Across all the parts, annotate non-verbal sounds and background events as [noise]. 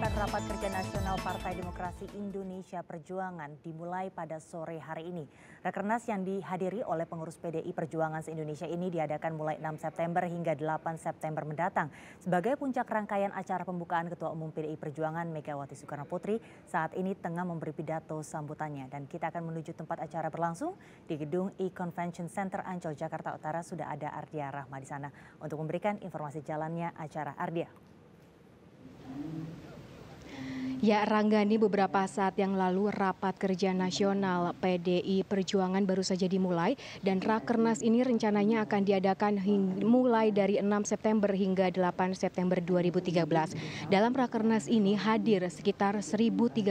Perhelatan Rapat Kerja Nasional Partai Demokrasi Indonesia Perjuangan dimulai pada sore hari ini. Rekernas yang dihadiri oleh pengurus PDI Perjuangan se-Indonesia ini diadakan mulai 6 September hingga 8 September mendatang sebagai puncak rangkaian acara pembukaan Ketua Umum PDI Perjuangan Megawati Soekarno Putri saat ini tengah memberi pidato sambutannya dan kita akan menuju tempat acara berlangsung di gedung E-Convention Center Ancol Jakarta Utara sudah ada Ardia Rahma di sana untuk memberikan informasi jalannya acara Ardia. Thank you. Ya Ranggani beberapa saat yang lalu rapat kerja nasional PDI Perjuangan baru saja dimulai dan Rakernas ini rencananya akan diadakan hingga, mulai dari 6 September hingga 8 September 2013. Dalam Rakernas ini hadir sekitar 1.330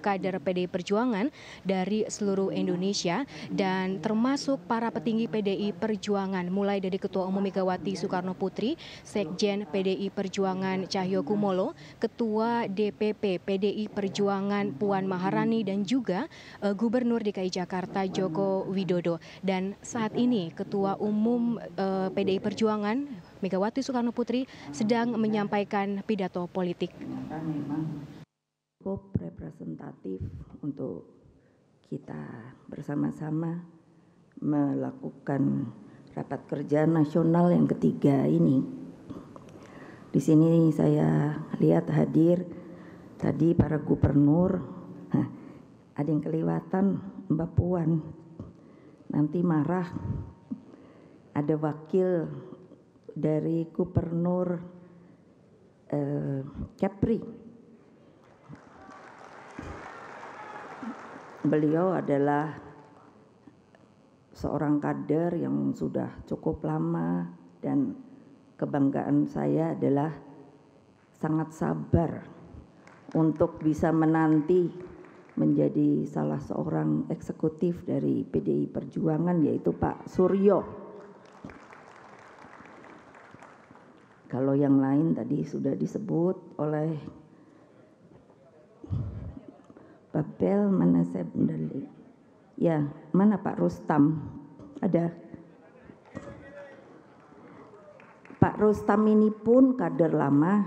kader PDI Perjuangan dari seluruh Indonesia dan termasuk para petinggi PDI Perjuangan mulai dari Ketua Umum Megawati Soekarno Putri, Sekjen PDI Perjuangan Cahyokumolo, Ketua Ketua DPP PDI Perjuangan Puan Maharani dan juga eh, Gubernur DKI Jakarta Joko Widodo. Dan saat ini Ketua Umum eh, PDI Perjuangan Megawati Soekarno Putri sedang menyampaikan pidato politik. cukup representatif untuk kita bersama-sama melakukan rapat kerja nasional yang ketiga ini di sini saya lihat hadir tadi para gubernur. Nah, ada yang kelewatan Mbak Puan. Nanti marah. Ada wakil dari gubernur eh, Kepri. Beliau adalah seorang kader yang sudah cukup lama dan kebanggaan saya adalah sangat sabar untuk bisa menanti menjadi salah seorang eksekutif dari PDI Perjuangan yaitu Pak Suryo. Kalau yang lain tadi sudah disebut oleh Babel mana saya Ya, mana Pak Rustam? Ada. Pak Rustam ini pun kader lama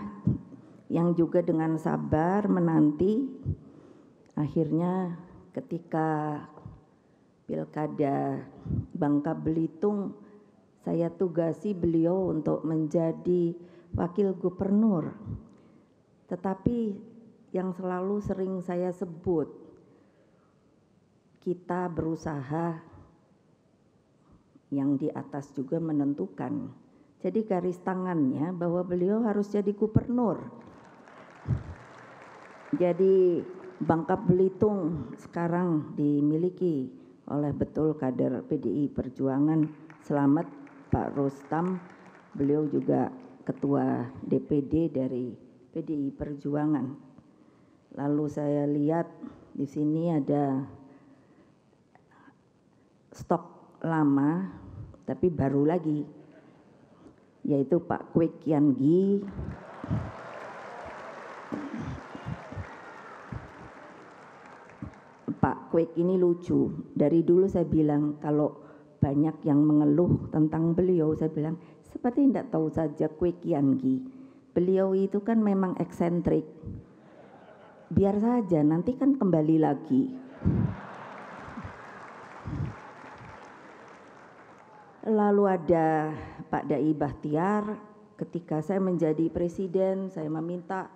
yang juga dengan sabar menanti akhirnya ketika pilkada Bangka Belitung saya tugasi beliau untuk menjadi wakil gubernur tetapi yang selalu sering saya sebut kita berusaha yang di atas juga menentukan jadi garis tangannya bahwa beliau harus jadi gubernur. Jadi Bangka Belitung sekarang dimiliki oleh betul kader PDI Perjuangan. Selamat Pak Rustam, beliau juga ketua DPD dari PDI Perjuangan. Lalu saya lihat di sini ada stok lama tapi baru lagi yaitu Pak Kwek Kian Gi, Pak Kwek ini lucu. Dari dulu saya bilang kalau banyak yang mengeluh tentang beliau, saya bilang seperti tidak tahu saja Kwek Gi. Beliau itu kan memang eksentrik. Biar saja, nanti kan kembali lagi. Lalu ada Pak Dai Bahtiar ketika saya menjadi presiden saya meminta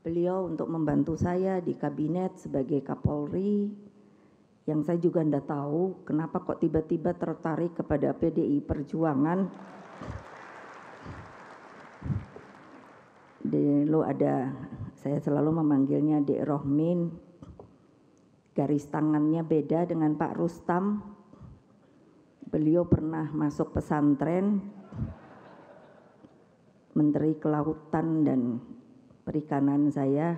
beliau untuk membantu saya di kabinet sebagai Kapolri yang saya juga tidak tahu kenapa kok tiba-tiba tertarik kepada PDI Perjuangan. Dulu ada saya selalu memanggilnya Dek Rohmin. Garis tangannya beda dengan Pak Rustam. Beliau pernah masuk pesantren Menteri Kelautan dan Perikanan saya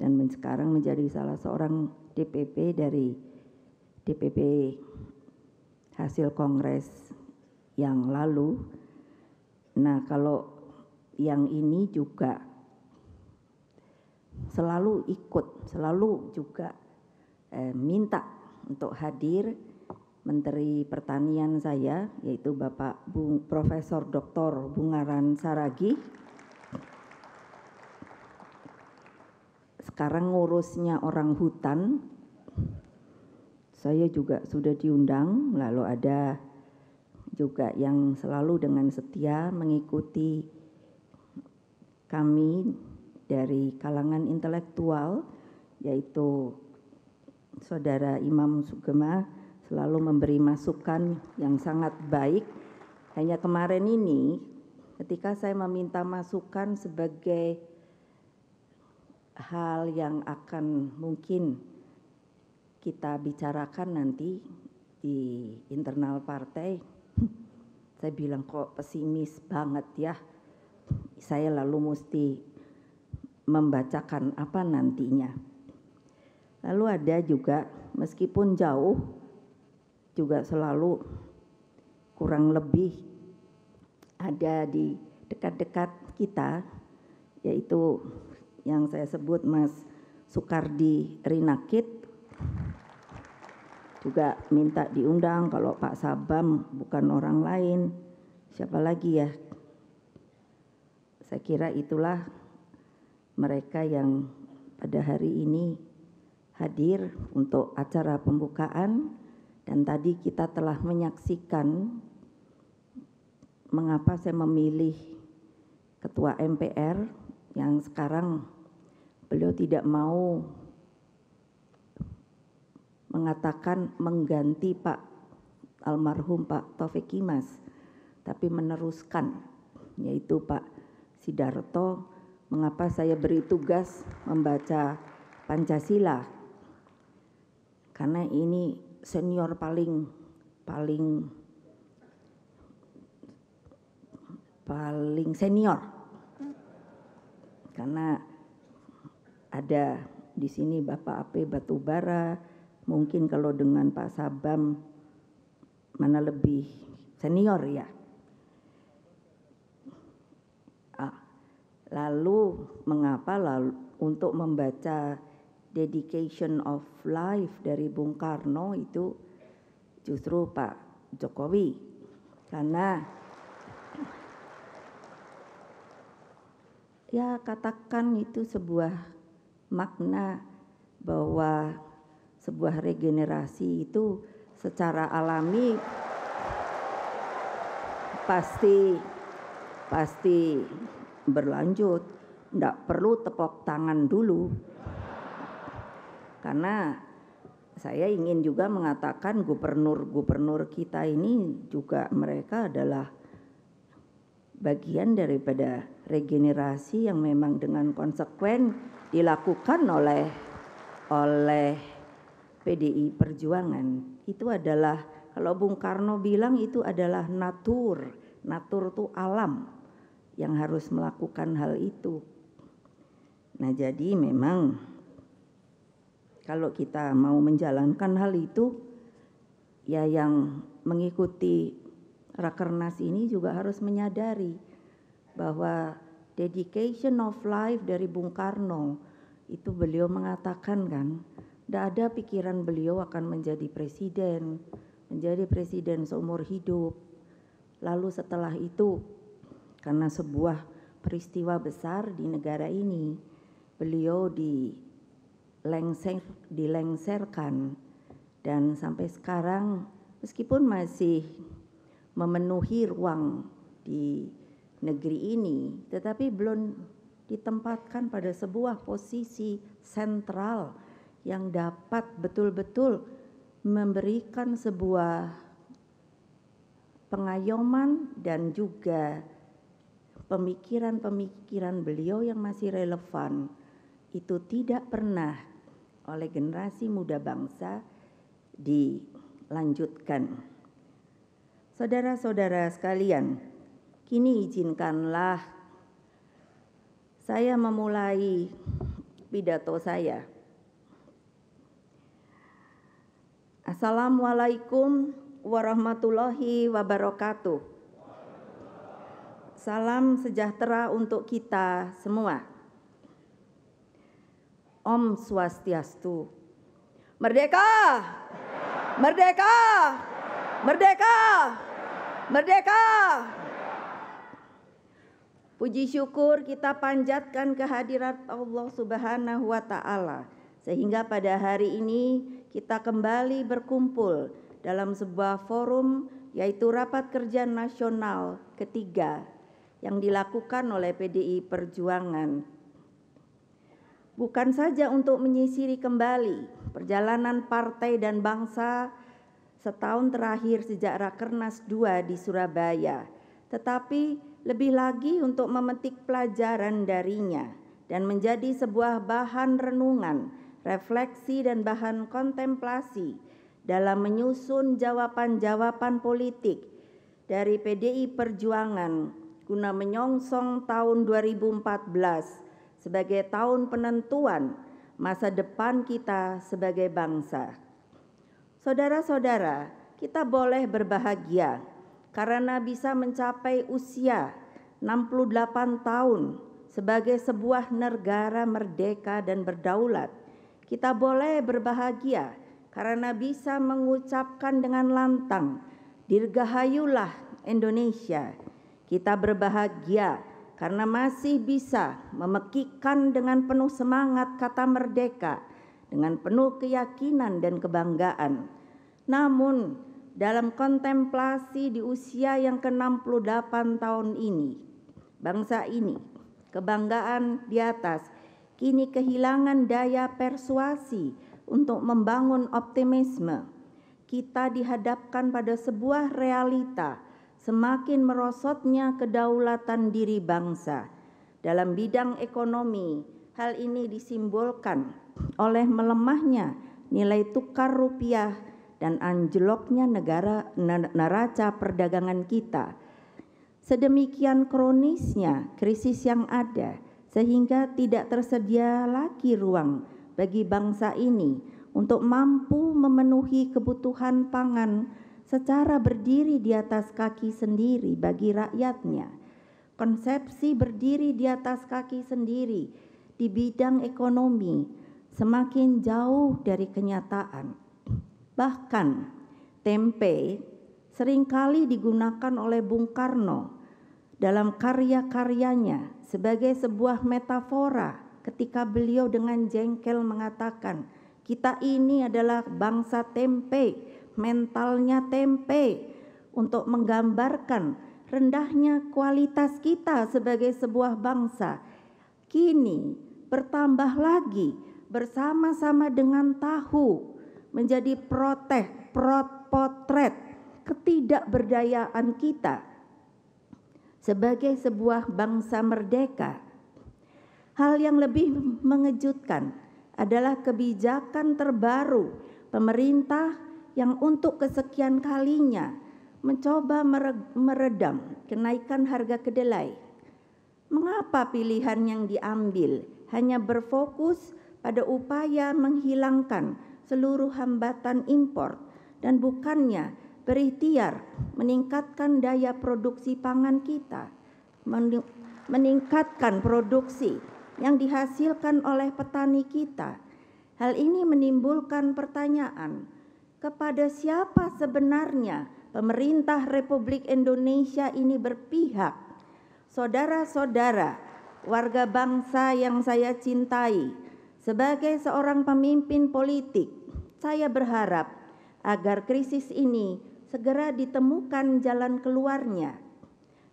dan sekarang menjadi salah seorang DPP dari DPP hasil kongres yang lalu. Nah, kalau yang ini juga selalu ikut, selalu juga eh, minta untuk hadir Menteri Pertanian saya yaitu Bapak Bung Profesor Dr. Bungaran Saragi sekarang ngurusnya orang hutan saya juga sudah diundang lalu ada juga yang selalu dengan setia mengikuti kami dari kalangan intelektual yaitu saudara Imam Sugema selalu memberi masukan yang sangat baik. Hanya kemarin ini ketika saya meminta masukan sebagai hal yang akan mungkin kita bicarakan nanti di internal partai, saya bilang kok pesimis banget ya. Saya lalu mesti membacakan apa nantinya. Lalu ada juga meskipun jauh juga selalu kurang lebih ada di dekat-dekat kita yaitu yang saya sebut Mas Sukardi Rinakit juga minta diundang kalau Pak Sabam bukan orang lain siapa lagi ya saya kira itulah mereka yang pada hari ini hadir untuk acara pembukaan dan tadi kita telah menyaksikan mengapa saya memilih ketua MPR yang sekarang beliau tidak mau mengatakan mengganti Pak almarhum Pak Taufik Kimas tapi meneruskan yaitu Pak Sidarto mengapa saya beri tugas membaca Pancasila karena ini senior paling paling paling senior karena ada di sini Bapak AP Batubara mungkin kalau dengan Pak Sabam mana lebih senior ya ah, lalu mengapa lalu untuk membaca dedication of life dari Bung Karno itu justru Pak Jokowi karena ya katakan itu sebuah makna bahwa sebuah regenerasi itu secara alami pasti pasti berlanjut tidak perlu tepok tangan dulu karena saya ingin juga mengatakan gubernur-gubernur kita ini juga mereka adalah bagian daripada regenerasi yang memang dengan konsekuen dilakukan oleh oleh PDI Perjuangan. Itu adalah kalau Bung Karno bilang itu adalah natur. Natur itu alam yang harus melakukan hal itu. Nah, jadi memang kalau kita mau menjalankan hal itu ya yang mengikuti rakernas ini juga harus menyadari bahwa dedication of life dari Bung Karno itu beliau mengatakan kan tidak ada pikiran beliau akan menjadi presiden menjadi presiden seumur hidup lalu setelah itu karena sebuah peristiwa besar di negara ini beliau di lengser dilengserkan dan sampai sekarang meskipun masih memenuhi ruang di negeri ini tetapi belum ditempatkan pada sebuah posisi sentral yang dapat betul-betul memberikan sebuah pengayoman dan juga pemikiran-pemikiran beliau yang masih relevan itu tidak pernah oleh generasi muda bangsa dilanjutkan. Saudara-saudara sekalian, kini izinkanlah saya memulai pidato saya. Assalamualaikum warahmatullahi wabarakatuh. Salam sejahtera untuk kita semua. Om Swastiastu. Merdeka! Merdeka! Merdeka! Merdeka! Puji syukur kita panjatkan kehadirat Allah Subhanahu wa taala sehingga pada hari ini kita kembali berkumpul dalam sebuah forum yaitu rapat kerja nasional ketiga yang dilakukan oleh PDI Perjuangan bukan saja untuk menyisiri kembali perjalanan partai dan bangsa setahun terakhir sejak Rakernas II di Surabaya, tetapi lebih lagi untuk memetik pelajaran darinya dan menjadi sebuah bahan renungan, refleksi dan bahan kontemplasi dalam menyusun jawaban-jawaban politik dari PDI Perjuangan guna menyongsong tahun 2014 sebagai tahun penentuan masa depan kita sebagai bangsa. Saudara-saudara, kita boleh berbahagia karena bisa mencapai usia 68 tahun sebagai sebuah negara merdeka dan berdaulat. Kita boleh berbahagia karena bisa mengucapkan dengan lantang, dirgahayulah Indonesia. Kita berbahagia karena masih bisa memekikan dengan penuh semangat kata merdeka, dengan penuh keyakinan dan kebanggaan. Namun, dalam kontemplasi di usia yang ke-68 tahun ini, bangsa ini, kebanggaan di atas, kini kehilangan daya persuasi untuk membangun optimisme. Kita dihadapkan pada sebuah realita semakin merosotnya kedaulatan diri bangsa. Dalam bidang ekonomi, hal ini disimbolkan oleh melemahnya nilai tukar rupiah dan anjloknya negara neraca perdagangan kita. Sedemikian kronisnya krisis yang ada sehingga tidak tersedia lagi ruang bagi bangsa ini untuk mampu memenuhi kebutuhan pangan secara berdiri di atas kaki sendiri bagi rakyatnya. Konsepsi berdiri di atas kaki sendiri di bidang ekonomi semakin jauh dari kenyataan. Bahkan tempe seringkali digunakan oleh Bung Karno dalam karya-karyanya sebagai sebuah metafora ketika beliau dengan jengkel mengatakan, "Kita ini adalah bangsa tempe." mentalnya tempe untuk menggambarkan rendahnya kualitas kita sebagai sebuah bangsa. Kini bertambah lagi bersama-sama dengan tahu menjadi protek, prot, potret ketidakberdayaan kita sebagai sebuah bangsa merdeka. Hal yang lebih mengejutkan adalah kebijakan terbaru pemerintah yang untuk kesekian kalinya mencoba meredam kenaikan harga kedelai. Mengapa pilihan yang diambil hanya berfokus pada upaya menghilangkan seluruh hambatan impor dan bukannya berikhtiar meningkatkan daya produksi pangan kita, meningkatkan produksi yang dihasilkan oleh petani kita. Hal ini menimbulkan pertanyaan kepada siapa sebenarnya pemerintah Republik Indonesia ini berpihak. Saudara-saudara, warga bangsa yang saya cintai, sebagai seorang pemimpin politik, saya berharap agar krisis ini segera ditemukan jalan keluarnya.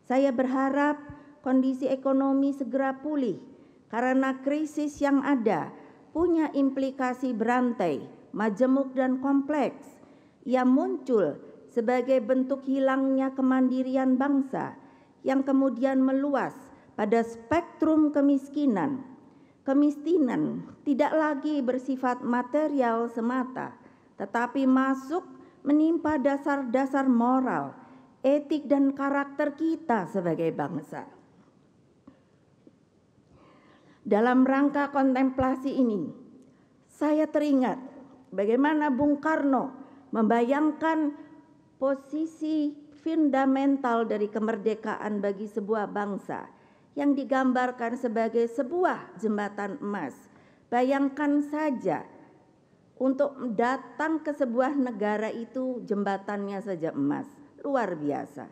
Saya berharap kondisi ekonomi segera pulih karena krisis yang ada punya implikasi berantai majemuk dan kompleks. yang muncul sebagai bentuk hilangnya kemandirian bangsa yang kemudian meluas pada spektrum kemiskinan. Kemiskinan tidak lagi bersifat material semata, tetapi masuk menimpa dasar-dasar moral, etik dan karakter kita sebagai bangsa. Dalam rangka kontemplasi ini, saya teringat Bagaimana Bung Karno membayangkan posisi fundamental dari kemerdekaan bagi sebuah bangsa yang digambarkan sebagai sebuah jembatan emas. Bayangkan saja untuk datang ke sebuah negara itu jembatannya saja emas, luar biasa.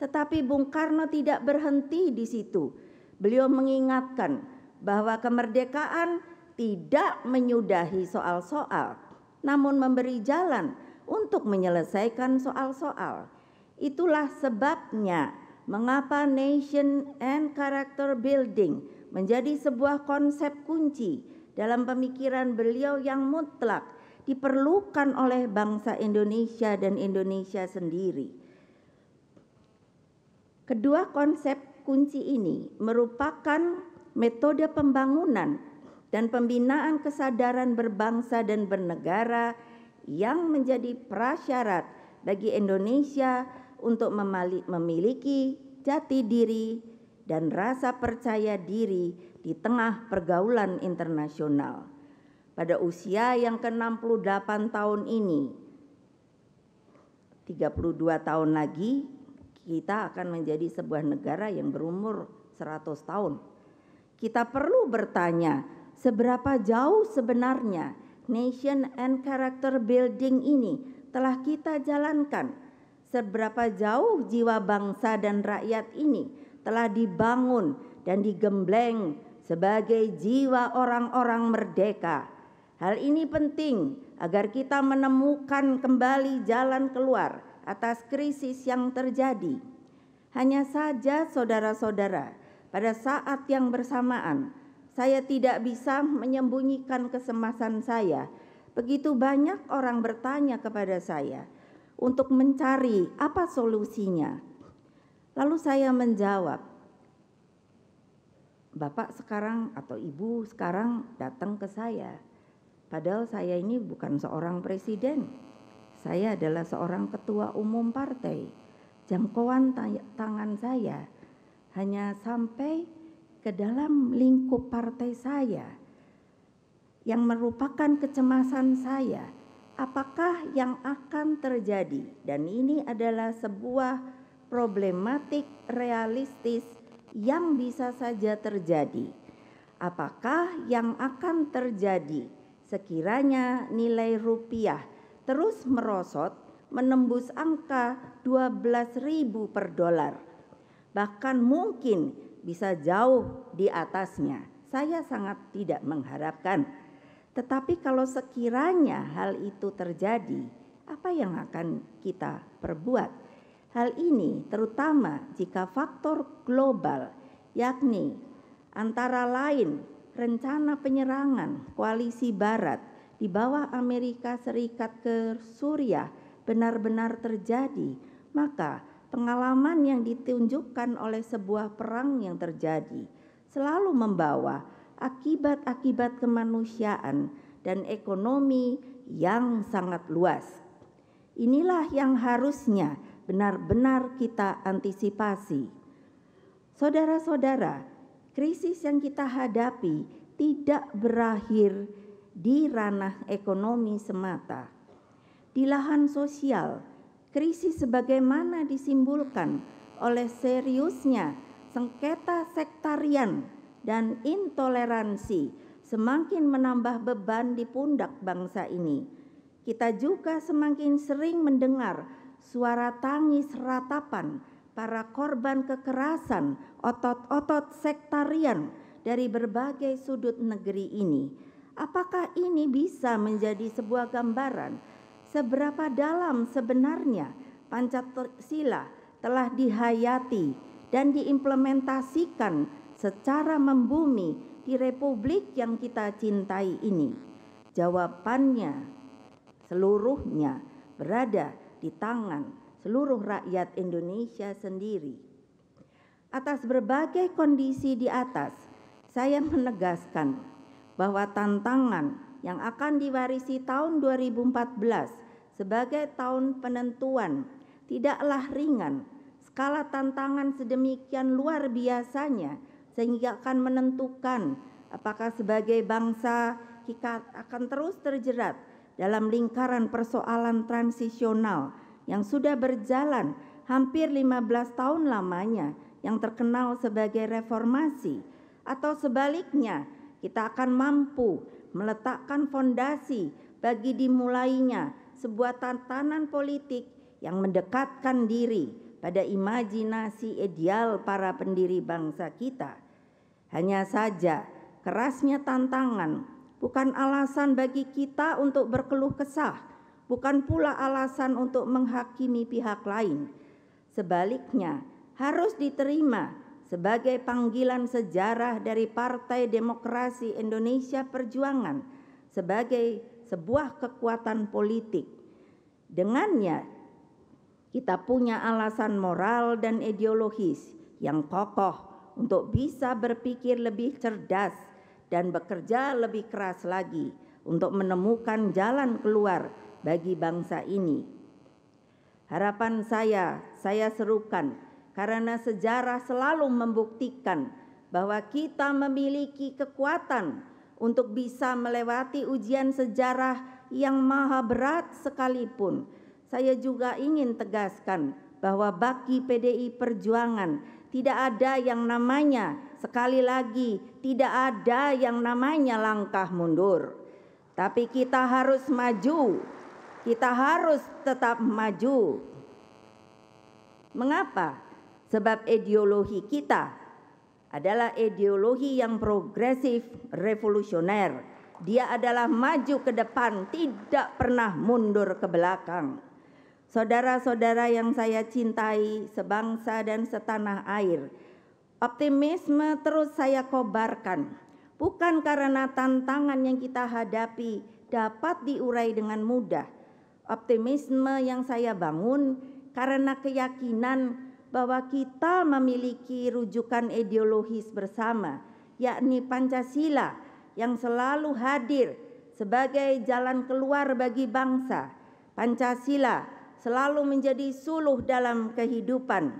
Tetapi Bung Karno tidak berhenti di situ. Beliau mengingatkan bahwa kemerdekaan tidak menyudahi soal-soal, namun memberi jalan untuk menyelesaikan soal-soal. Itulah sebabnya mengapa nation and character building menjadi sebuah konsep kunci dalam pemikiran beliau yang mutlak diperlukan oleh bangsa Indonesia dan Indonesia sendiri. Kedua konsep kunci ini merupakan metode pembangunan dan pembinaan kesadaran berbangsa dan bernegara yang menjadi prasyarat bagi Indonesia untuk memiliki jati diri dan rasa percaya diri di tengah pergaulan internasional. Pada usia yang ke-68 tahun ini, 32 tahun lagi kita akan menjadi sebuah negara yang berumur 100 tahun. Kita perlu bertanya, seberapa jauh sebenarnya nation and character building ini telah kita jalankan, seberapa jauh jiwa bangsa dan rakyat ini telah dibangun dan digembleng sebagai jiwa orang-orang merdeka. Hal ini penting agar kita menemukan kembali jalan keluar atas krisis yang terjadi. Hanya saja, saudara-saudara, pada saat yang bersamaan saya tidak bisa menyembunyikan kesemasan saya. Begitu banyak orang bertanya kepada saya untuk mencari apa solusinya. Lalu saya menjawab, Bapak sekarang atau Ibu sekarang datang ke saya. Padahal saya ini bukan seorang presiden. Saya adalah seorang ketua umum partai. Jangkauan tangan saya hanya sampai ke dalam lingkup partai saya yang merupakan kecemasan saya, apakah yang akan terjadi? Dan ini adalah sebuah problematik realistis yang bisa saja terjadi. Apakah yang akan terjadi sekiranya nilai rupiah terus merosot menembus angka 12.000 per dolar? Bahkan mungkin bisa jauh di atasnya. Saya sangat tidak mengharapkan. Tetapi kalau sekiranya hal itu terjadi, apa yang akan kita perbuat? Hal ini terutama jika faktor global yakni antara lain rencana penyerangan koalisi barat di bawah Amerika Serikat ke Suriah benar-benar terjadi, maka pengalaman yang ditunjukkan oleh sebuah perang yang terjadi selalu membawa akibat-akibat kemanusiaan dan ekonomi yang sangat luas. Inilah yang harusnya benar-benar kita antisipasi. Saudara-saudara, krisis yang kita hadapi tidak berakhir di ranah ekonomi semata. Di lahan sosial, krisis sebagaimana disimpulkan oleh seriusnya sengketa sektarian dan intoleransi semakin menambah beban di pundak bangsa ini. Kita juga semakin sering mendengar suara tangis ratapan para korban kekerasan otot-otot sektarian dari berbagai sudut negeri ini. Apakah ini bisa menjadi sebuah gambaran seberapa dalam sebenarnya Pancasila telah dihayati dan diimplementasikan secara membumi di republik yang kita cintai ini? Jawabannya seluruhnya berada di tangan seluruh rakyat Indonesia sendiri. Atas berbagai kondisi di atas, saya menegaskan bahwa tantangan yang akan diwarisi tahun 2014 sebagai tahun penentuan tidaklah ringan. Skala tantangan sedemikian luar biasanya sehingga akan menentukan apakah sebagai bangsa kita akan terus terjerat dalam lingkaran persoalan transisional yang sudah berjalan hampir 15 tahun lamanya yang terkenal sebagai reformasi atau sebaliknya kita akan mampu meletakkan fondasi bagi dimulainya sebuah tantangan politik yang mendekatkan diri pada imajinasi ideal para pendiri bangsa kita. Hanya saja, kerasnya tantangan bukan alasan bagi kita untuk berkeluh kesah, bukan pula alasan untuk menghakimi pihak lain. Sebaliknya, harus diterima sebagai panggilan sejarah dari Partai Demokrasi Indonesia Perjuangan sebagai sebuah kekuatan politik. Dengannya, kita punya alasan moral dan ideologis yang kokoh untuk bisa berpikir lebih cerdas dan bekerja lebih keras lagi untuk menemukan jalan keluar bagi bangsa ini. Harapan saya, saya serukan karena sejarah selalu membuktikan bahwa kita memiliki kekuatan untuk bisa melewati ujian sejarah yang maha berat sekalipun. Saya juga ingin tegaskan bahwa bagi PDI Perjuangan tidak ada yang namanya sekali lagi tidak ada yang namanya langkah mundur. Tapi kita harus maju. Kita harus tetap maju. Mengapa? Sebab ideologi kita adalah ideologi yang progresif, revolusioner. Dia adalah maju ke depan, tidak pernah mundur ke belakang. Saudara-saudara yang saya cintai, sebangsa dan setanah air, optimisme terus saya kobarkan, bukan karena tantangan yang kita hadapi dapat diurai dengan mudah. Optimisme yang saya bangun karena keyakinan bahwa kita memiliki rujukan ideologis bersama, yakni Pancasila yang selalu hadir sebagai jalan keluar bagi bangsa. Pancasila selalu menjadi suluh dalam kehidupan,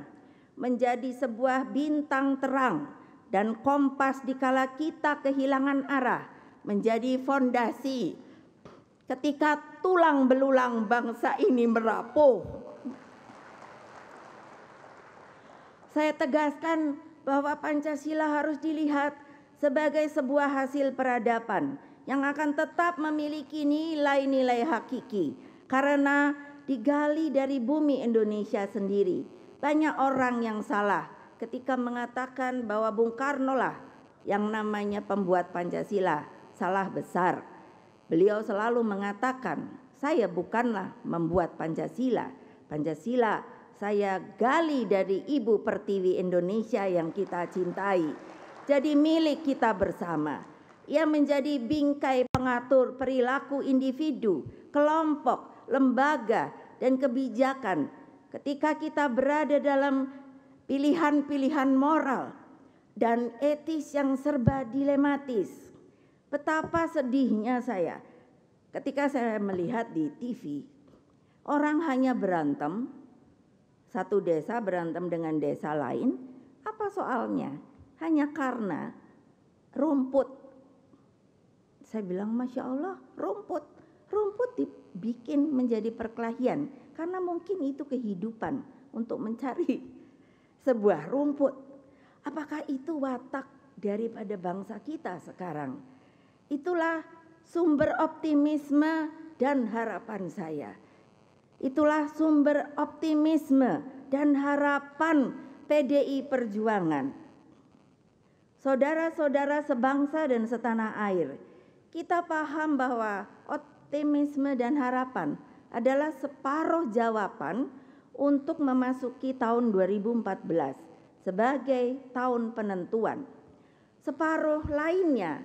menjadi sebuah bintang terang dan kompas di kala kita kehilangan arah, menjadi fondasi ketika tulang belulang bangsa ini merapuh. Saya tegaskan bahwa Pancasila harus dilihat sebagai sebuah hasil peradaban yang akan tetap memiliki nilai-nilai hakiki karena digali dari bumi Indonesia sendiri. Banyak orang yang salah ketika mengatakan bahwa Bung Karno lah yang namanya pembuat Pancasila, salah besar. Beliau selalu mengatakan, "Saya bukanlah membuat Pancasila. Pancasila saya gali dari Ibu Pertiwi Indonesia yang kita cintai. Jadi milik kita bersama. Ia menjadi bingkai pengatur perilaku individu, kelompok, lembaga, dan kebijakan ketika kita berada dalam pilihan-pilihan moral dan etis yang serba dilematis. Betapa sedihnya saya ketika saya melihat di TV orang hanya berantem satu desa berantem dengan desa lain, apa soalnya? Hanya karena rumput. Saya bilang, Masya Allah, rumput. Rumput dibikin menjadi perkelahian karena mungkin itu kehidupan untuk mencari [laughs] sebuah rumput. Apakah itu watak daripada bangsa kita sekarang? Itulah sumber optimisme dan harapan saya. Itulah sumber optimisme dan harapan PDI Perjuangan. Saudara-saudara sebangsa dan setanah air, kita paham bahwa optimisme dan harapan adalah separuh jawaban untuk memasuki tahun 2014 sebagai tahun penentuan. Separuh lainnya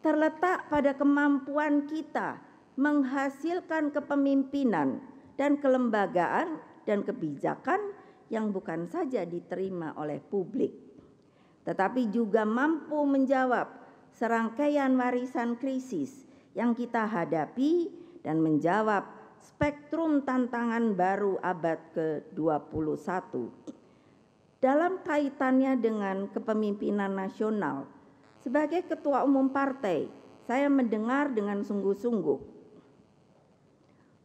terletak pada kemampuan kita menghasilkan kepemimpinan dan kelembagaan dan kebijakan yang bukan saja diterima oleh publik, tetapi juga mampu menjawab serangkaian warisan krisis yang kita hadapi dan menjawab spektrum tantangan baru abad ke-21. Dalam kaitannya dengan kepemimpinan nasional, sebagai ketua umum partai, saya mendengar dengan sungguh-sungguh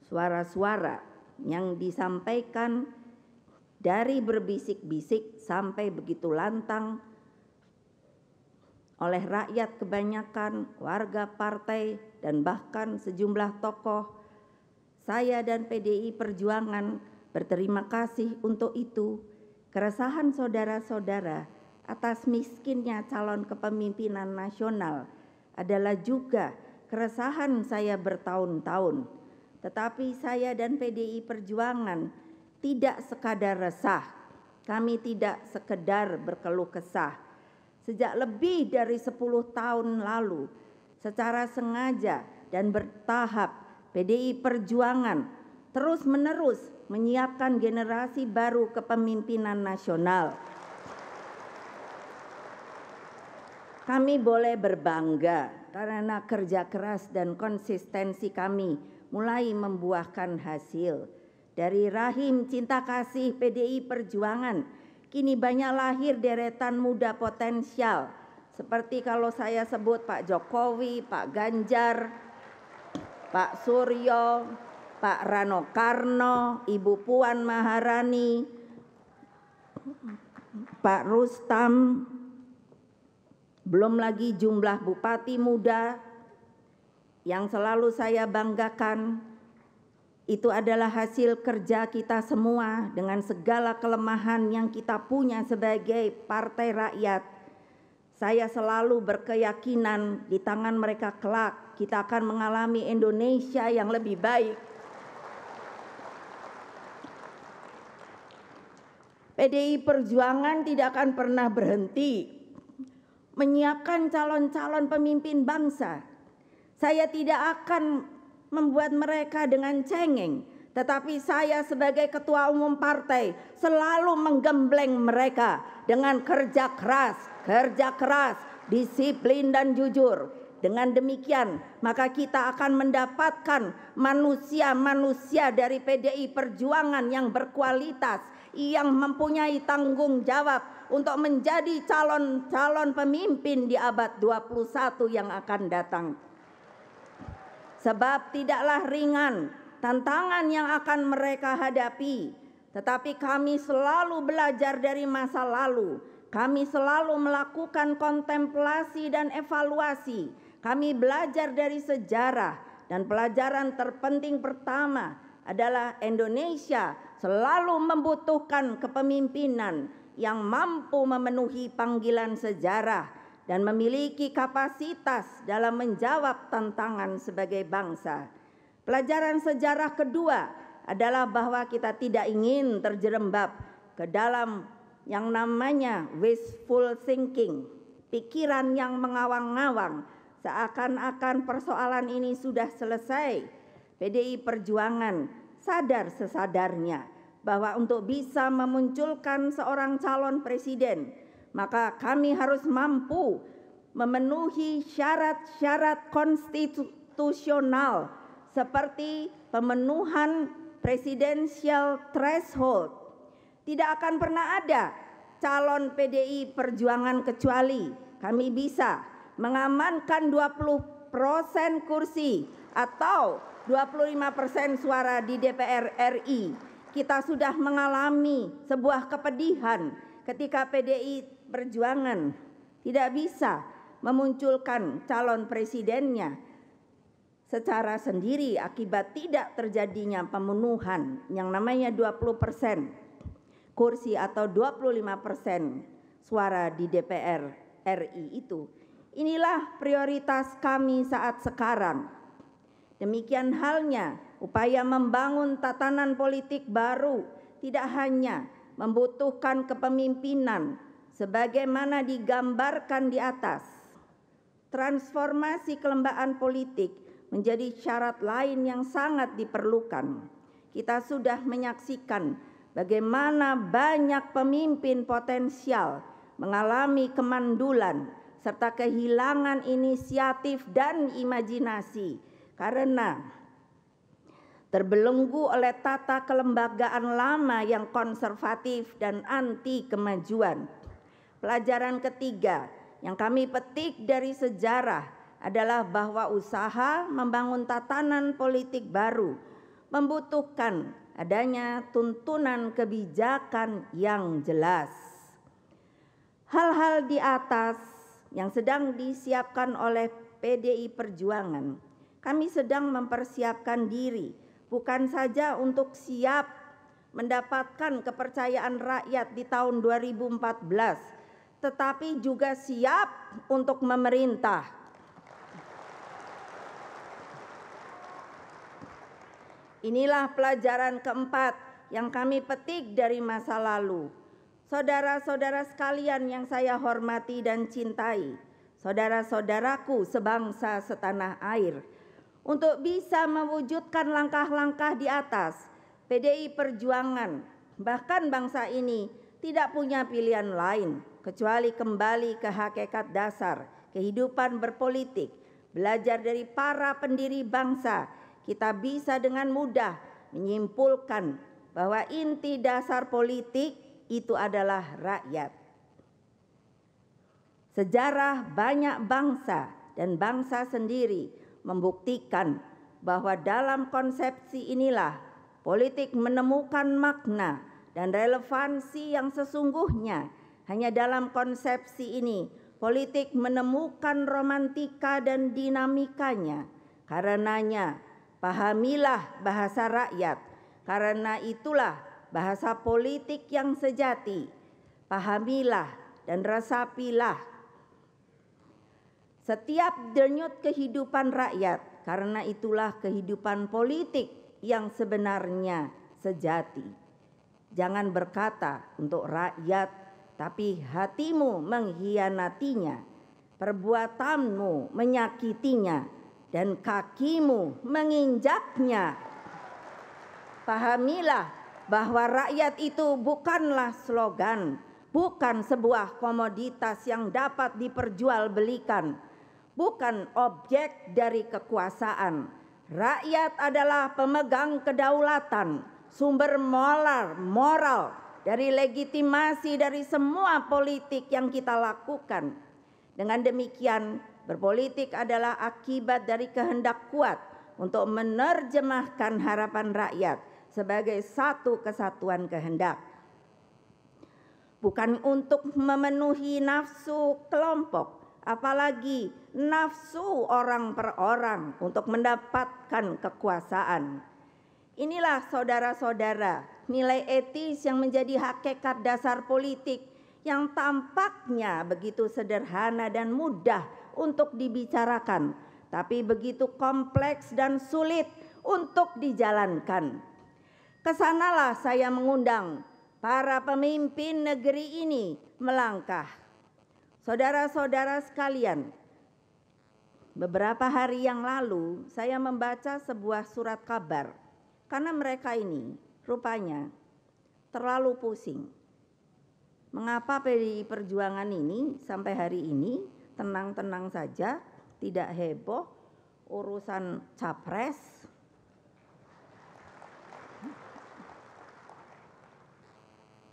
suara-suara yang disampaikan dari berbisik-bisik sampai begitu lantang oleh rakyat kebanyakan, warga partai, dan bahkan sejumlah tokoh. Saya dan PDI Perjuangan berterima kasih untuk itu. Keresahan saudara-saudara atas miskinnya calon kepemimpinan nasional adalah juga keresahan saya bertahun-tahun tetapi saya dan PDI Perjuangan tidak sekadar resah. Kami tidak sekedar berkeluh kesah. Sejak lebih dari 10 tahun lalu, secara sengaja dan bertahap PDI Perjuangan terus-menerus menyiapkan generasi baru kepemimpinan nasional. Kami boleh berbangga karena kerja keras dan konsistensi kami mulai membuahkan hasil. Dari rahim cinta kasih PDI Perjuangan, kini banyak lahir deretan muda potensial. Seperti kalau saya sebut Pak Jokowi, Pak Ganjar, Pak Suryo, Pak Rano Karno, Ibu Puan Maharani, Pak Rustam, belum lagi jumlah bupati muda yang selalu saya banggakan itu adalah hasil kerja kita semua dengan segala kelemahan yang kita punya sebagai partai rakyat. Saya selalu berkeyakinan di tangan mereka kelak kita akan mengalami Indonesia yang lebih baik. PDI Perjuangan tidak akan pernah berhenti menyiapkan calon-calon pemimpin bangsa saya tidak akan membuat mereka dengan cengeng, tetapi saya sebagai ketua umum partai selalu menggembleng mereka dengan kerja keras, kerja keras, disiplin dan jujur. Dengan demikian, maka kita akan mendapatkan manusia-manusia dari PDI Perjuangan yang berkualitas, yang mempunyai tanggung jawab untuk menjadi calon-calon pemimpin di abad 21 yang akan datang sebab tidaklah ringan tantangan yang akan mereka hadapi. Tetapi kami selalu belajar dari masa lalu. Kami selalu melakukan kontemplasi dan evaluasi. Kami belajar dari sejarah dan pelajaran terpenting pertama adalah Indonesia selalu membutuhkan kepemimpinan yang mampu memenuhi panggilan sejarah dan memiliki kapasitas dalam menjawab tantangan sebagai bangsa. Pelajaran sejarah kedua adalah bahwa kita tidak ingin terjerembab ke dalam yang namanya wishful thinking, pikiran yang mengawang-awang seakan-akan persoalan ini sudah selesai. PDI Perjuangan sadar sesadarnya bahwa untuk bisa memunculkan seorang calon presiden maka kami harus mampu memenuhi syarat-syarat konstitusional seperti pemenuhan presidensial threshold. Tidak akan pernah ada calon PDI Perjuangan kecuali kami bisa mengamankan 20 persen kursi atau 25 persen suara di DPR RI. Kita sudah mengalami sebuah kepedihan ketika PDI perjuangan tidak bisa memunculkan calon presidennya secara sendiri akibat tidak terjadinya pemenuhan yang namanya 20% kursi atau 25% suara di DPR RI itu. Inilah prioritas kami saat sekarang. Demikian halnya upaya membangun tatanan politik baru tidak hanya membutuhkan kepemimpinan sebagaimana digambarkan di atas. Transformasi kelembagaan politik menjadi syarat lain yang sangat diperlukan. Kita sudah menyaksikan bagaimana banyak pemimpin potensial mengalami kemandulan serta kehilangan inisiatif dan imajinasi karena terbelenggu oleh tata kelembagaan lama yang konservatif dan anti kemajuan. Pelajaran ketiga yang kami petik dari sejarah adalah bahwa usaha membangun tatanan politik baru membutuhkan adanya tuntunan kebijakan yang jelas. Hal-hal di atas yang sedang disiapkan oleh PDI Perjuangan, kami sedang mempersiapkan diri bukan saja untuk siap mendapatkan kepercayaan rakyat di tahun 2014 tetapi juga siap untuk memerintah. Inilah pelajaran keempat yang kami petik dari masa lalu. Saudara-saudara sekalian yang saya hormati dan cintai, saudara-saudaraku sebangsa setanah air, untuk bisa mewujudkan langkah-langkah di atas, PDI Perjuangan, bahkan bangsa ini tidak punya pilihan lain kecuali kembali ke hakikat dasar kehidupan berpolitik, belajar dari para pendiri bangsa. Kita bisa dengan mudah menyimpulkan bahwa inti dasar politik itu adalah rakyat. Sejarah banyak bangsa dan bangsa sendiri membuktikan bahwa dalam konsepsi inilah politik menemukan makna dan relevansi yang sesungguhnya hanya dalam konsepsi ini, politik menemukan romantika dan dinamikanya. Karenanya, pahamilah bahasa rakyat. Karena itulah bahasa politik yang sejati. Pahamilah dan resapilah setiap denyut kehidupan rakyat. Karena itulah kehidupan politik yang sebenarnya sejati. Jangan berkata untuk rakyat tapi hatimu mengkhianatinya, perbuatanmu menyakitinya, dan kakimu menginjaknya. Pahamilah bahwa rakyat itu bukanlah slogan, bukan sebuah komoditas yang dapat diperjualbelikan, bukan objek dari kekuasaan. Rakyat adalah pemegang kedaulatan, sumber moral, moral dari legitimasi dari semua politik yang kita lakukan. Dengan demikian, berpolitik adalah akibat dari kehendak kuat untuk menerjemahkan harapan rakyat sebagai satu kesatuan kehendak. Bukan untuk memenuhi nafsu kelompok, apalagi nafsu orang per orang untuk mendapatkan kekuasaan. Inilah saudara-saudara nilai etis yang menjadi hakikat dasar politik yang tampaknya begitu sederhana dan mudah untuk dibicarakan, tapi begitu kompleks dan sulit untuk dijalankan. Kesanalah saya mengundang para pemimpin negeri ini melangkah. Saudara-saudara sekalian, beberapa hari yang lalu saya membaca sebuah surat kabar karena mereka ini Rupanya terlalu pusing. Mengapa PDI Perjuangan ini sampai hari ini tenang-tenang saja, tidak heboh urusan capres?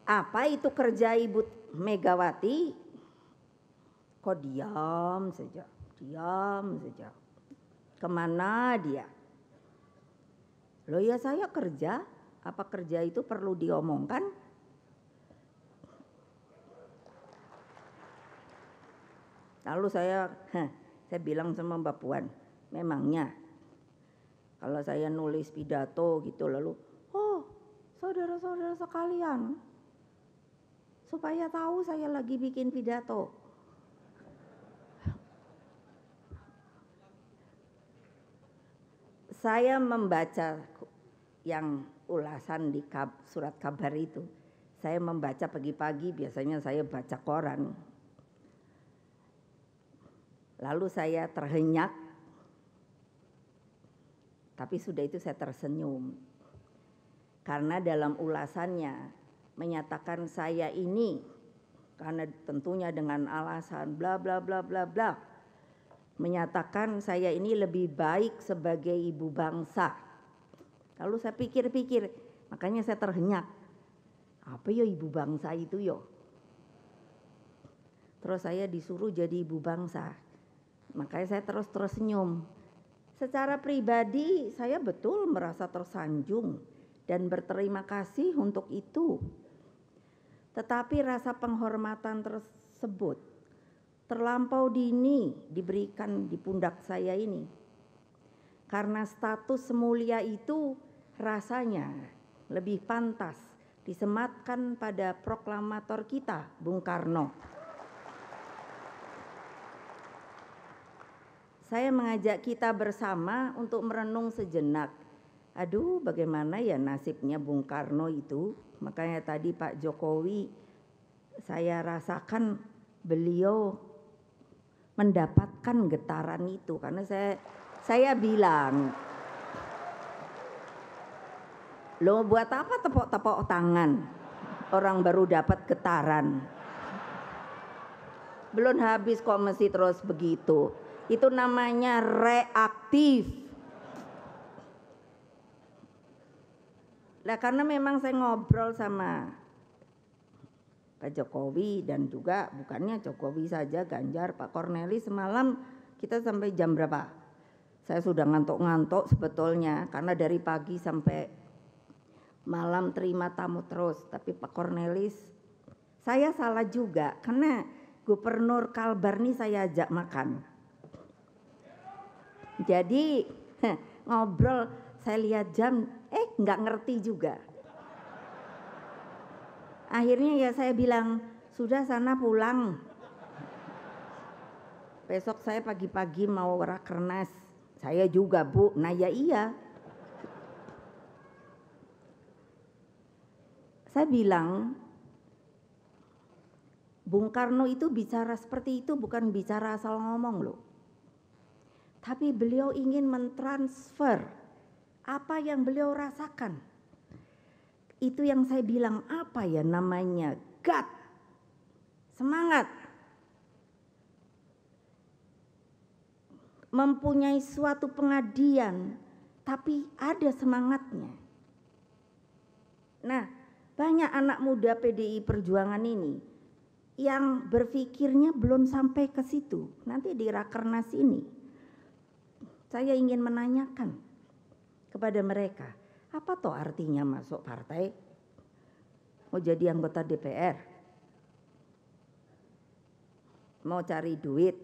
Apa itu kerja Ibu Megawati? Kok diam saja, diam saja. Kemana dia? Loh ya saya kerja, apa kerja itu perlu diomongkan? Lalu saya, heh, saya bilang sama Mbak Puan, memangnya kalau saya nulis pidato gitu lalu, oh saudara-saudara sekalian, supaya tahu saya lagi bikin pidato. saya membaca yang ulasan di kab, surat kabar itu. Saya membaca pagi-pagi, biasanya saya baca koran. Lalu saya terhenyak, tapi sudah itu saya tersenyum. Karena dalam ulasannya menyatakan saya ini karena tentunya dengan alasan bla bla bla bla bla menyatakan saya ini lebih baik sebagai ibu bangsa Lalu saya pikir-pikir, makanya saya terhenyak. Apa ya ibu bangsa itu yo? Terus saya disuruh jadi ibu bangsa. Makanya saya terus-terus senyum. Secara pribadi saya betul merasa tersanjung dan berterima kasih untuk itu. Tetapi rasa penghormatan tersebut terlampau dini diberikan di pundak saya ini. Karena status semulia itu rasanya lebih pantas disematkan pada proklamator kita, Bung Karno. Saya mengajak kita bersama untuk merenung sejenak. Aduh, bagaimana ya nasibnya Bung Karno itu? Makanya tadi Pak Jokowi saya rasakan beliau mendapatkan getaran itu karena saya saya bilang Lo buat apa tepok-tepok tangan? Orang baru dapat getaran. Belum habis kok mesti terus begitu. Itu namanya reaktif. Nah, karena memang saya ngobrol sama Pak Jokowi dan juga bukannya Jokowi saja Ganjar Pak Corneli semalam kita sampai jam berapa? Saya sudah ngantuk-ngantuk sebetulnya karena dari pagi sampai malam terima tamu terus. Tapi Pak Cornelis, saya salah juga karena Gubernur Kalbar nih saya ajak makan. Jadi ngobrol saya lihat jam, eh nggak ngerti juga. Akhirnya ya saya bilang sudah sana pulang. Besok saya pagi-pagi mau rakernas. Saya juga bu, nah ya iya Saya bilang Bung Karno itu bicara seperti itu bukan bicara asal ngomong loh. Tapi beliau ingin mentransfer apa yang beliau rasakan. Itu yang saya bilang apa ya namanya gut, Semangat. Mempunyai suatu pengadian tapi ada semangatnya. Nah, banyak anak muda PDI Perjuangan ini yang berpikirnya belum sampai ke situ. Nanti di rakernas ini saya ingin menanyakan kepada mereka, apa toh artinya masuk partai? Mau jadi anggota DPR? Mau cari duit?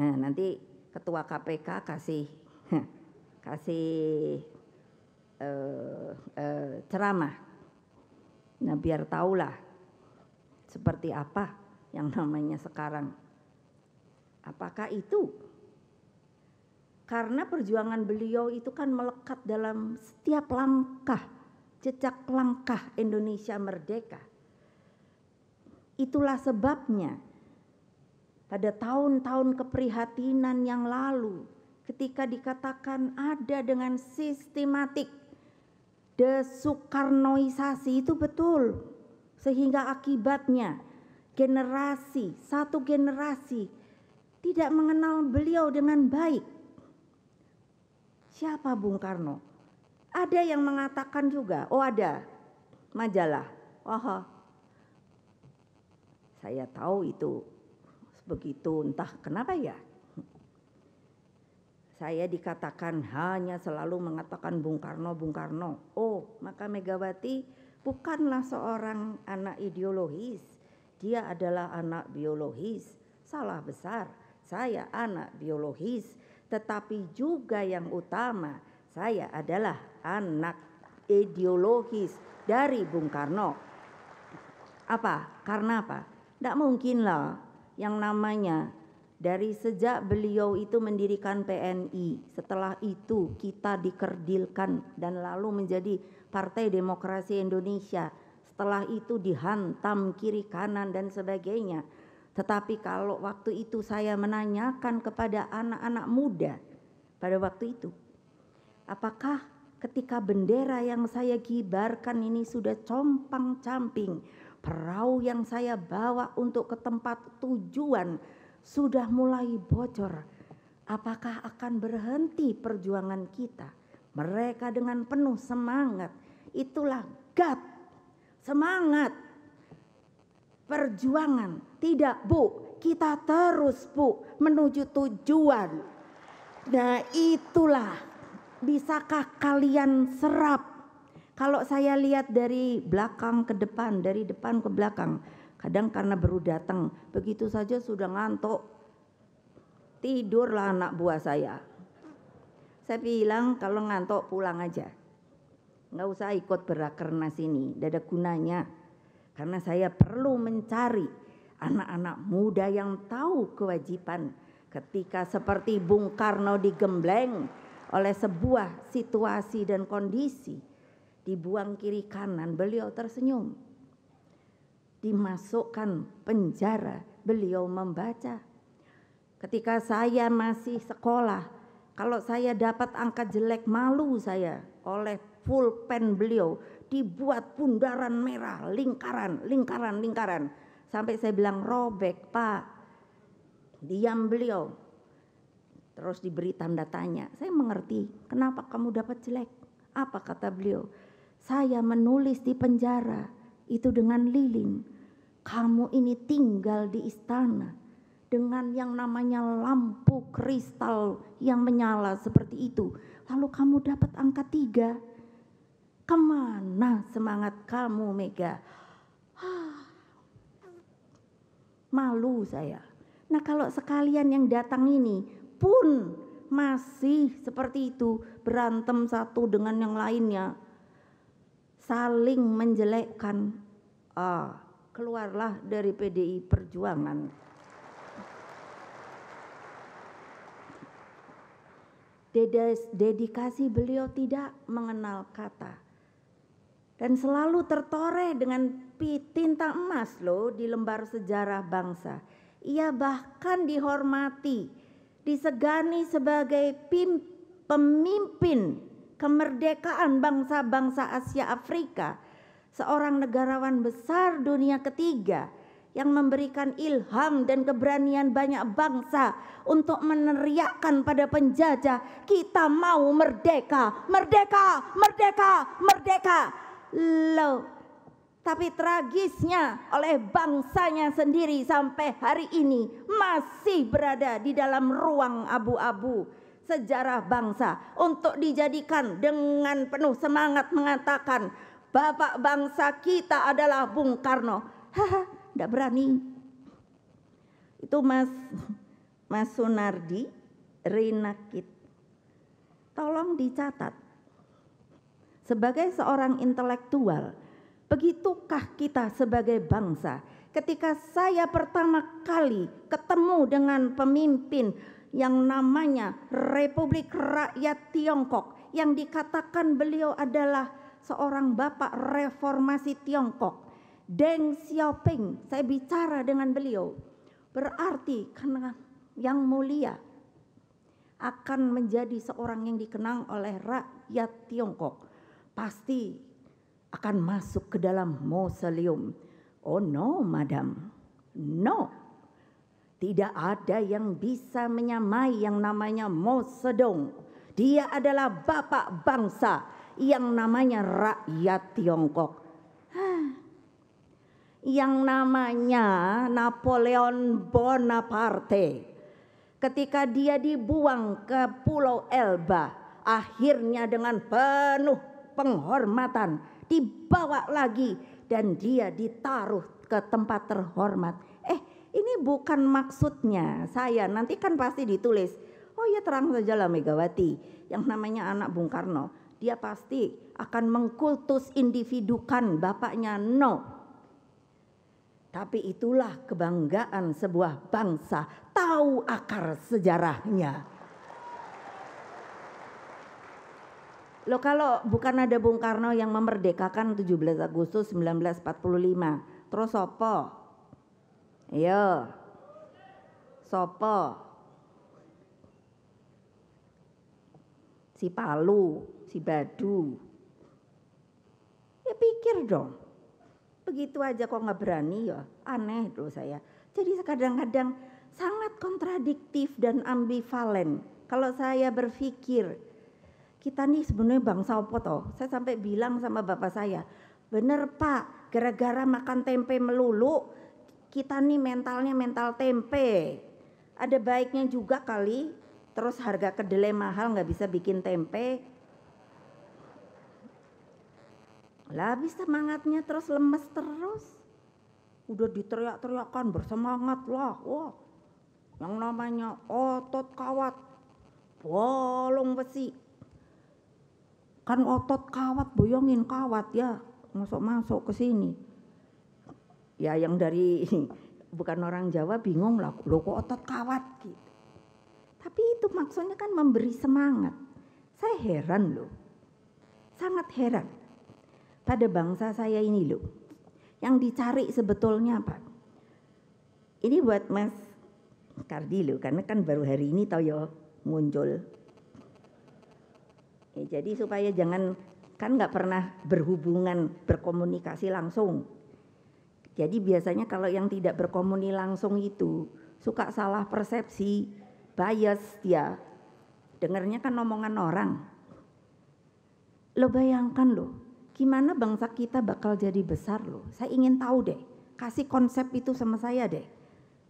Nah, nanti ketua KPK kasih [laughs] kasih eh, eh, ceramah Nah biar tahulah seperti apa yang namanya sekarang. Apakah itu? Karena perjuangan beliau itu kan melekat dalam setiap langkah, jejak langkah Indonesia merdeka. Itulah sebabnya pada tahun-tahun keprihatinan yang lalu ketika dikatakan ada dengan sistematik desukarnoisasi itu betul sehingga akibatnya generasi satu generasi tidak mengenal beliau dengan baik. Siapa Bung Karno? Ada yang mengatakan juga, oh ada majalah. Oh, saya tahu itu begitu entah kenapa ya saya dikatakan hanya selalu mengatakan Bung Karno, Bung Karno. Oh, maka Megawati bukanlah seorang anak ideologis. Dia adalah anak biologis. Salah besar. Saya anak biologis, tetapi juga yang utama, saya adalah anak ideologis dari Bung Karno. Apa? Karena apa? Tidak mungkinlah yang namanya dari sejak beliau itu mendirikan PNI, setelah itu kita dikerdilkan dan lalu menjadi Partai Demokrasi Indonesia. Setelah itu dihantam kiri kanan dan sebagainya. Tetapi kalau waktu itu saya menanyakan kepada anak-anak muda pada waktu itu, apakah ketika bendera yang saya kibarkan ini sudah compang-camping, perahu yang saya bawa untuk ke tempat tujuan sudah mulai bocor. Apakah akan berhenti perjuangan kita? Mereka dengan penuh semangat, itulah gap, semangat, perjuangan. Tidak bu, kita terus bu menuju tujuan. Nah itulah, bisakah kalian serap? Kalau saya lihat dari belakang ke depan, dari depan ke belakang, Kadang karena baru datang, begitu saja sudah ngantuk. Tidurlah anak buah saya. Saya bilang kalau ngantuk pulang aja. Nggak usah ikut berakernas ini, tidak ada gunanya. Karena saya perlu mencari anak-anak muda yang tahu kewajiban ketika seperti Bung Karno digembleng oleh sebuah situasi dan kondisi dibuang kiri kanan beliau tersenyum dimasukkan penjara, beliau membaca. Ketika saya masih sekolah, kalau saya dapat angka jelek malu saya oleh pulpen beliau dibuat bundaran merah, lingkaran, lingkaran, lingkaran. Sampai saya bilang robek, Pak. Diam beliau. Terus diberi tanda tanya. Saya mengerti, kenapa kamu dapat jelek? Apa kata beliau? Saya menulis di penjara itu dengan lilin kamu ini tinggal di istana dengan yang namanya lampu kristal yang menyala seperti itu. Lalu kamu dapat angka tiga. Kemana semangat kamu Mega? [sighs] malu saya. Nah kalau sekalian yang datang ini pun masih seperti itu berantem satu dengan yang lainnya saling menjelekkan ah keluarlah dari PDI Perjuangan. Dedikasi beliau tidak mengenal kata dan selalu tertoreh dengan tinta emas loh di lembar sejarah bangsa. Ia bahkan dihormati, disegani sebagai pemimpin kemerdekaan bangsa-bangsa Asia Afrika seorang negarawan besar dunia ketiga yang memberikan ilham dan keberanian banyak bangsa untuk meneriakkan pada penjajah, "Kita mau merdeka, merdeka, merdeka, merdeka!" lo tapi tragisnya oleh bangsanya sendiri sampai hari ini masih berada di dalam ruang abu-abu sejarah bangsa untuk dijadikan dengan penuh semangat mengatakan bapak bangsa kita adalah Bung Karno. Haha, tidak berani. Itu Mas Mas Sunardi Rinakit. Tolong dicatat. Sebagai seorang intelektual, begitukah kita sebagai bangsa? Ketika saya pertama kali ketemu dengan pemimpin yang namanya Republik Rakyat Tiongkok yang dikatakan beliau adalah seorang bapak reformasi Tiongkok, Deng Xiaoping. Saya bicara dengan beliau. Berarti karena yang mulia akan menjadi seorang yang dikenang oleh rakyat Tiongkok. Pasti akan masuk ke dalam mausoleum. Oh no, madam. No. Tidak ada yang bisa menyamai yang namanya Mao Zedong. Dia adalah bapak bangsa yang namanya rakyat Tiongkok. [gasps] Yang namanya Napoleon Bonaparte. Ketika dia dibuang ke Pulau Elba, akhirnya dengan penuh penghormatan dibawa lagi dan dia ditaruh ke tempat terhormat. Eh, ini bukan maksudnya saya. Nanti kan pasti ditulis. Oh ya terang saja lah Megawati yang namanya anak Bung Karno dia pasti akan mengkultus individukan bapaknya no. Tapi itulah kebanggaan sebuah bangsa tahu akar sejarahnya. Loh kalau bukan ada Bung Karno yang memerdekakan 17 Agustus 1945, terus sopo? Iya Sopo? Si Palu si Badu. Ya pikir dong. Begitu aja kok nggak berani ya. Aneh loh saya. Jadi kadang-kadang sangat kontradiktif dan ambivalen. Kalau saya berpikir, kita nih sebenarnya bangsa apa toh? Saya sampai bilang sama bapak saya, bener pak, gara-gara makan tempe melulu, kita nih mentalnya mental tempe. Ada baiknya juga kali, terus harga kedelai mahal nggak bisa bikin tempe, Lah habis semangatnya terus lemes terus. Udah diteriak-teriakan bersemangat lah. Wah, yang namanya otot kawat, bolong besi. Kan otot kawat, boyongin kawat ya, masuk-masuk ke sini. Ya yang dari [laughs] bukan orang Jawa bingung lah, lo kok otot kawat gitu. Tapi itu maksudnya kan memberi semangat. Saya heran loh, sangat heran pada bangsa saya ini loh. Yang dicari sebetulnya apa? Ini buat Mas Kardi loh, karena kan baru hari ini tau ya muncul. Ya, jadi supaya jangan kan nggak pernah berhubungan berkomunikasi langsung. Jadi biasanya kalau yang tidak berkomuni langsung itu suka salah persepsi, bias dia. Dengarnya kan omongan orang. Lo bayangkan loh, gimana bangsa kita bakal jadi besar loh. Saya ingin tahu deh, kasih konsep itu sama saya deh.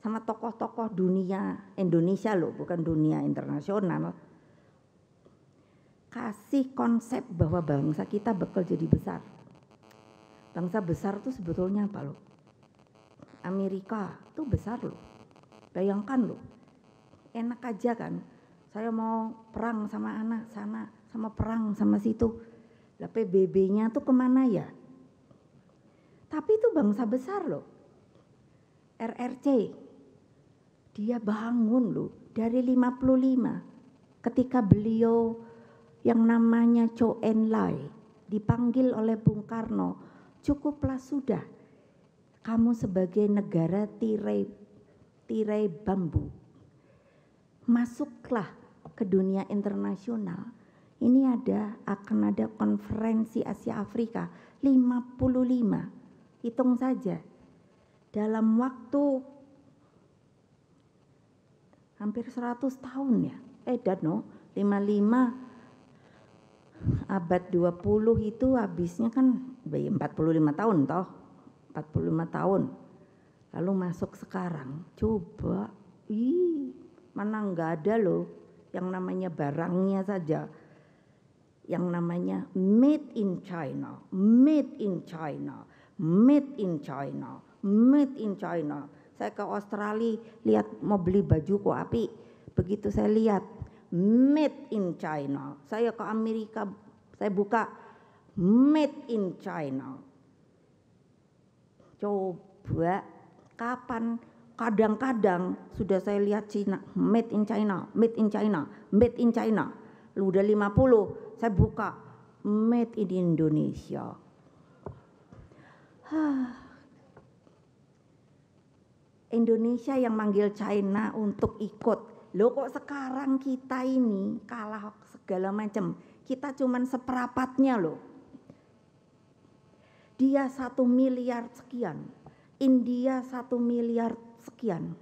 Sama tokoh-tokoh dunia Indonesia loh, bukan dunia internasional. Kasih konsep bahwa bangsa kita bakal jadi besar. Bangsa besar tuh sebetulnya apa loh? Amerika tuh besar loh. Bayangkan loh. Enak aja kan. Saya mau perang sama anak sana, sama perang sama situ lah PBB-nya tuh kemana ya? Tapi itu bangsa besar loh. RRC. Dia bangun loh dari 55 ketika beliau yang namanya Cho En Lai dipanggil oleh Bung Karno, cukuplah sudah kamu sebagai negara tirai tirai bambu. Masuklah ke dunia internasional ini ada akan ada konferensi Asia Afrika 55 hitung saja dalam waktu hampir 100 tahun ya eh no 55 abad 20 itu habisnya kan 45 tahun toh 45 tahun lalu masuk sekarang coba ih mana enggak ada loh yang namanya barangnya saja yang namanya made in China, made in China, made in China, made in China. Saya ke Australia lihat mau beli baju kok api. Begitu saya lihat made in China. Saya ke Amerika saya buka made in China. Coba kapan kadang-kadang sudah saya lihat Cina made in China, made in China, made in China lu udah 50 saya buka made in Indonesia [sighs] Indonesia yang manggil China untuk ikut lo kok sekarang kita ini kalah segala macam kita cuman seperapatnya loh dia satu miliar sekian India satu miliar sekian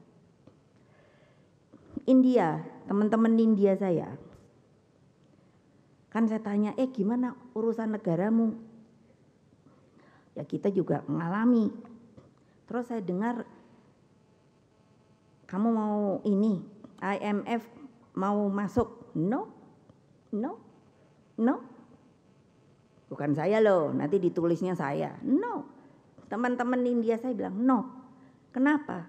India teman-teman India saya Kan saya tanya, eh gimana urusan negaramu? Ya kita juga mengalami. Terus saya dengar, kamu mau ini, IMF mau masuk. No, no, no. Bukan saya loh, nanti ditulisnya saya. No. Teman-teman India saya bilang no. Kenapa?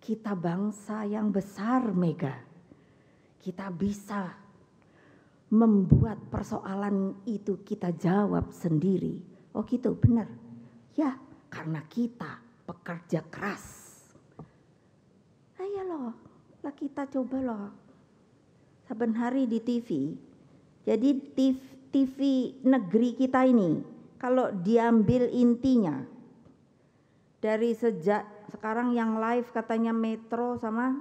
Kita bangsa yang besar, Mega. Kita bisa membuat persoalan itu kita jawab sendiri. Oh gitu, benar. Ya, karena kita pekerja keras. Ayo loh, lah kita coba loh. Saben hari di TV. Jadi TV, TV negeri kita ini, kalau diambil intinya, dari sejak sekarang yang live katanya Metro sama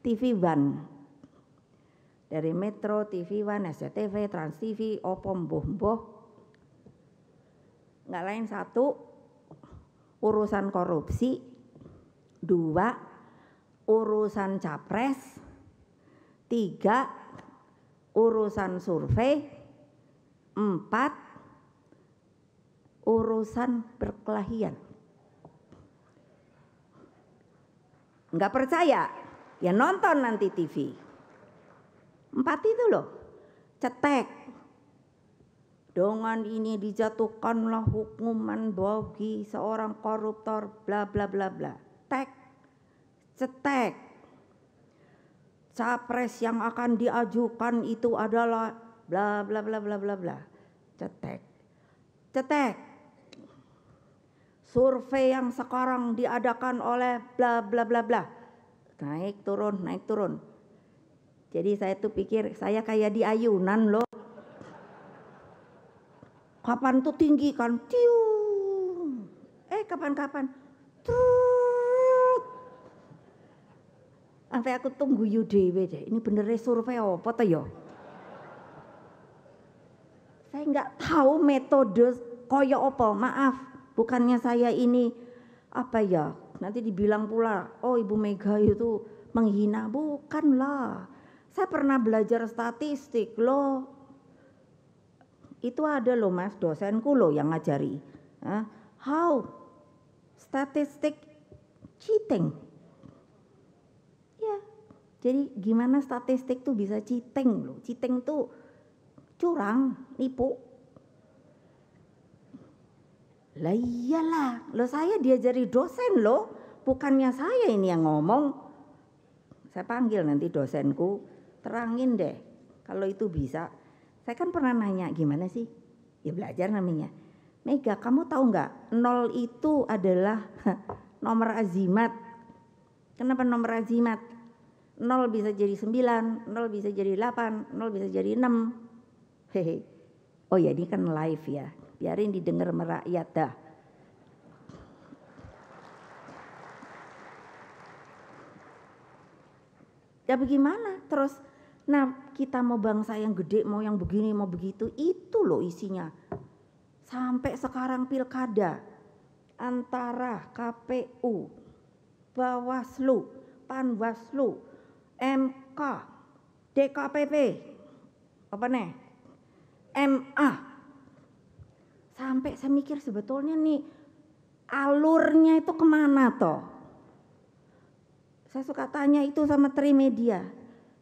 TV One dari Metro, TV One, SCTV, Trans TV, Oppo, Mbuh Mbuh. Nggak lain satu, urusan korupsi, dua, urusan capres, tiga, urusan survei, empat, urusan perkelahian. Enggak percaya? Ya nonton nanti TV. Empat itu loh, cetek. Dengan ini dijatuhkanlah hukuman bagi seorang koruptor bla bla bla bla. Tek, cetek. Capres yang akan diajukan itu adalah bla bla bla bla bla bla. Cetek. Cetek. Survei yang sekarang diadakan oleh bla bla bla bla. Naik turun, naik turun jadi saya tuh pikir saya kayak di ayunan loh. Kapan tuh tinggi kan? Tiung. Eh kapan-kapan? Sampai aku tunggu UDW deh. Ini bener survei apa tuh ya? Saya nggak tahu metode koyo apa. Maaf, bukannya saya ini apa ya? Nanti dibilang pula, oh Ibu Mega itu menghina. Bukanlah. Saya pernah belajar statistik loh. Itu ada loh mas dosenku loh yang ngajari. How statistik cheating. Ya, jadi gimana statistik tuh bisa cheating loh. Cheating tuh curang, nipu. Lah iyalah, lo saya diajari dosen loh, bukannya saya ini yang ngomong. Saya panggil nanti dosenku, terangin deh kalau itu bisa saya kan pernah nanya gimana sih ya belajar namanya Mega kamu tahu nggak nol itu adalah [laughs] nomor azimat kenapa nomor azimat nol bisa jadi sembilan nol bisa jadi delapan nol bisa jadi enam hehe oh ya ini kan live ya biarin didengar merakyat dah ya bagaimana terus Nah, kita mau bangsa yang gede, mau yang begini, mau begitu, itu loh isinya. Sampai sekarang pilkada antara KPU, Bawaslu, Panwaslu, MK, DKPP, apa nih, MA. Sampai saya mikir sebetulnya nih alurnya itu kemana toh? Saya suka tanya itu sama Trimedia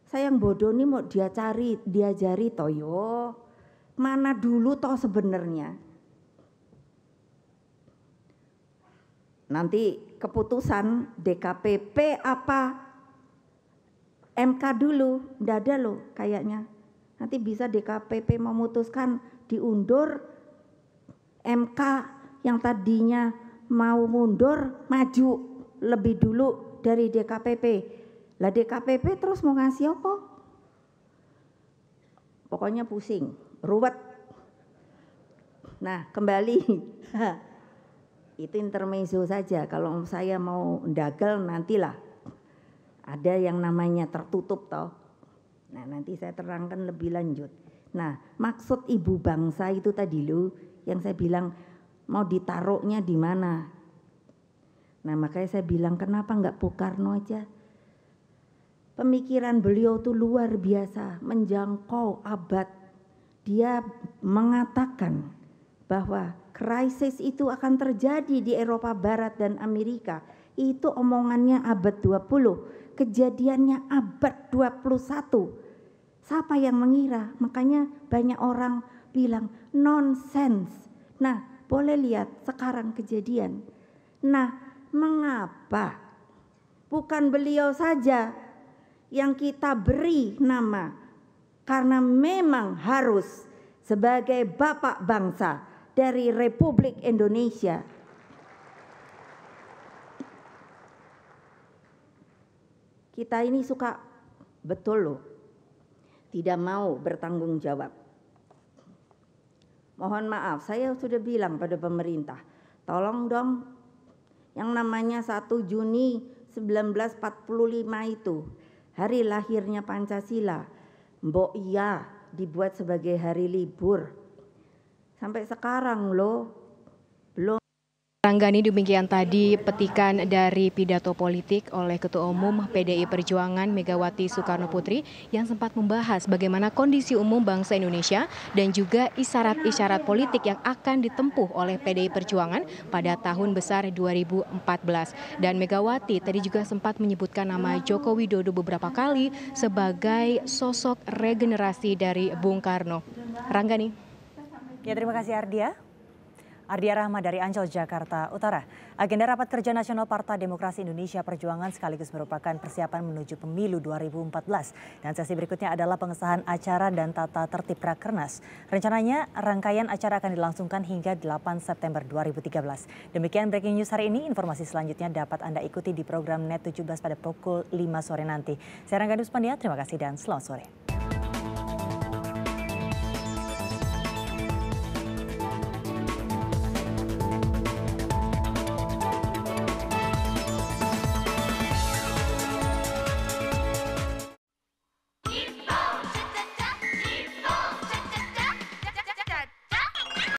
saya yang bodoh nih mau dia cari dia jari toyo mana dulu toh sebenarnya nanti keputusan DKPP apa MK dulu ndak ada loh kayaknya nanti bisa DKPP memutuskan diundur MK yang tadinya mau mundur maju lebih dulu dari DKPP lah DKPP terus mau ngasih apa? Pokoknya pusing, ruwet. Nah, kembali. [laughs] Itu intermezzo saja. Kalau saya mau nanti nantilah. Ada yang namanya tertutup toh. Nah, nanti saya terangkan lebih lanjut. Nah, maksud ibu bangsa itu tadi lu yang saya bilang mau ditaruhnya di mana. Nah, makanya saya bilang kenapa enggak Bung Karno aja? pemikiran beliau itu luar biasa menjangkau abad. Dia mengatakan bahwa krisis itu akan terjadi di Eropa Barat dan Amerika. Itu omongannya abad 20, kejadiannya abad 21. Siapa yang mengira? Makanya banyak orang bilang nonsense. Nah, boleh lihat sekarang kejadian. Nah, mengapa? Bukan beliau saja yang kita beri nama karena memang harus sebagai bapak bangsa dari Republik Indonesia. Kita ini suka betul loh, tidak mau bertanggung jawab. Mohon maaf, saya sudah bilang pada pemerintah, tolong dong yang namanya 1 Juni 1945 itu hari lahirnya Pancasila. Mbok iya dibuat sebagai hari libur. Sampai sekarang loh Ranggani demikian tadi petikan dari pidato politik oleh Ketua Umum PDI Perjuangan Megawati Soekarno Putri yang sempat membahas bagaimana kondisi umum bangsa Indonesia dan juga isyarat-isyarat politik yang akan ditempuh oleh PDI Perjuangan pada tahun besar 2014. Dan Megawati tadi juga sempat menyebutkan nama Joko Widodo beberapa kali sebagai sosok regenerasi dari Bung Karno. Ranggani. Ya terima kasih Ardia. Ardia Rahma dari Ancol, Jakarta Utara. Agenda Rapat Kerja Nasional Partai Demokrasi Indonesia Perjuangan sekaligus merupakan persiapan menuju pemilu 2014. Dan sesi berikutnya adalah pengesahan acara dan tata tertib Rakernas. Rencananya rangkaian acara akan dilangsungkan hingga 8 September 2013. Demikian Breaking News hari ini. Informasi selanjutnya dapat Anda ikuti di program NET 17 pada pukul 5 sore nanti. Saya Rangga Duspandia, terima kasih dan selamat sore.